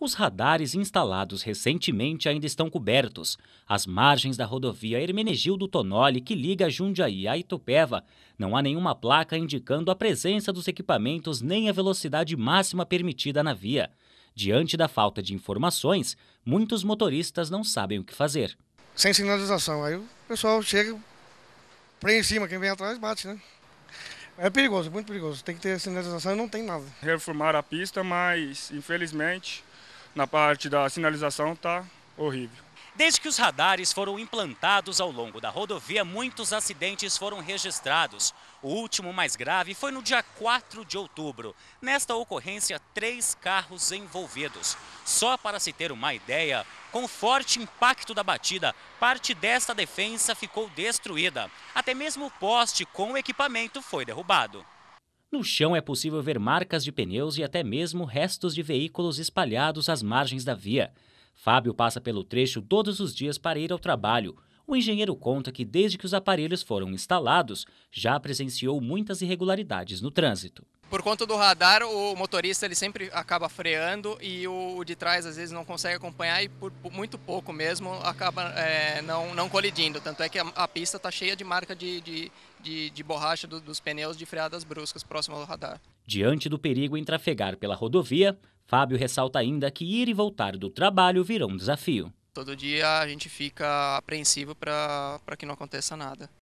Os radares instalados recentemente ainda estão cobertos. Às margens da rodovia Hermenegildo Tonoli, que liga Jundiaí a Itupeva, não há nenhuma placa indicando a presença dos equipamentos nem a velocidade máxima permitida na via. Diante da falta de informações, muitos motoristas não sabem o que fazer. Sem sinalização, aí o pessoal chega, prende em cima, quem vem atrás bate, né? É perigoso, muito perigoso. Tem que ter sinalização e não tem nada. Reformaram a pista, mas infelizmente na parte da sinalização está horrível. Desde que os radares foram implantados ao longo da rodovia, muitos acidentes foram registrados. O último mais grave foi no dia 4 de outubro. Nesta ocorrência, três carros envolvidos. Só para se ter uma ideia, com o forte impacto da batida, parte desta defensa ficou destruída. Até mesmo o poste com o equipamento foi derrubado. No chão é possível ver marcas de pneus e até mesmo restos de veículos espalhados às margens da via. Fábio passa pelo trecho todos os dias para ir ao trabalho. O engenheiro conta que desde que os aparelhos foram instalados, já presenciou muitas irregularidades no trânsito por conta do radar, o motorista ele sempre acaba freando e o, de trás às vezes não consegue acompanhar e por, muito pouco mesmo acaba é, não, não colidindo. Tanto é que a, a pista está cheia de marca de, de, de, de borracha do, dos pneus de freadas bruscas próximo ao radar. Diante do perigo em trafegar pela rodovia, Fábio ressalta ainda que ir e voltar do trabalho virá um desafio. Todo dia a gente fica apreensivo para que não aconteça nada.